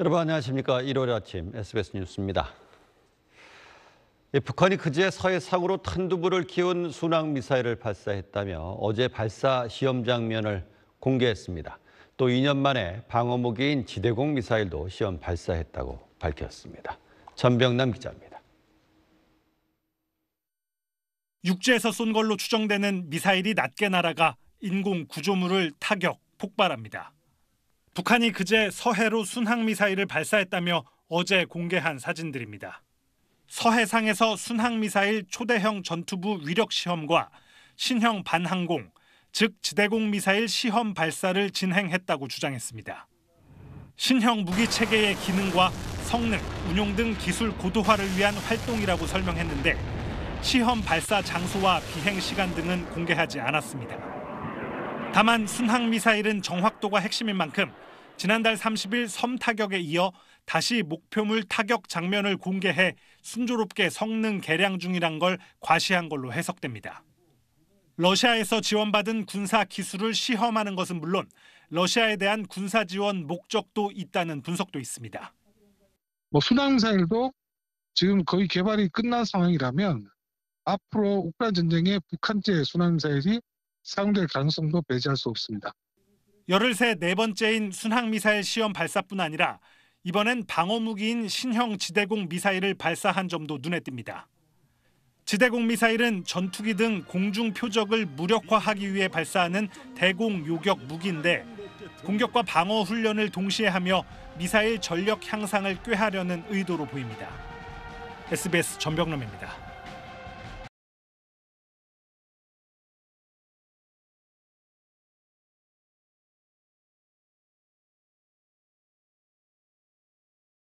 여러분 안녕하십니까. 일요일 아침 SBS 뉴스입니다. 예, 북한이 그제 서해 상으로 탄두부를 키운 순항미사일을 발사했다며 어제 발사 시험 장면을 공개했습니다. 또 2년 만에 방어무기인 지대공 미사일도 시험 발사했다고 밝혔습니다. 전병남 기자입니다. 육지에서 쏜 걸로 추정되는 미사일이 낮게 날아가 인공 구조물을 타격, 폭발합니다. 북한이 그제 서해로 순항미사일을 발사했다며 어제 공개한 사진들입니다. 서해상에서 순항미사일 초대형 전투부 위력시험과 신형 반항공, 즉 지대공 미사일 시험 발사를 진행했다고 주장했습니다. 신형 무기 체계의 기능과 성능, 운용 등 기술 고도화를 위한 활동이라고 설명했는데 시험 발사 장소와 비행 시간 등은 공개하지 않았습니다. 다만 순항 미사일은 정확도가 핵심인 만큼 지난달 30일 섬 타격에 이어 다시 목표물 타격 장면을 공개해 순조롭게 성능 개량 중이란 걸 과시한 걸로 해석됩니다. 러시아에서 지원받은 군사 기술을 시험하는 것은 물론 러시아에 대한 군사 지원 목적도 있다는 분석도 있습니다. 뭐 순항 미사일도 지금 거의 개발이 끝난 상황이라면 앞으로 우크라이나 전쟁에 북한제 순항 미사일이 사용될 가능성도 배제할 수 없습니다. 열흘새 네 번째인 순항미사일 시험 발사뿐 아니라 이번엔 방어무기인 신형 지대공 미사일을 발사한 점도 눈에 띕니다. 지대공 미사일은 전투기 등 공중 표적을 무력화하기 위해 발사하는 대공 요격 무기인데 공격과 방어 훈련을 동시에 하며 미사일 전력 향상을 꾀하려는 의도로 보입니다. SBS 전병남입니다.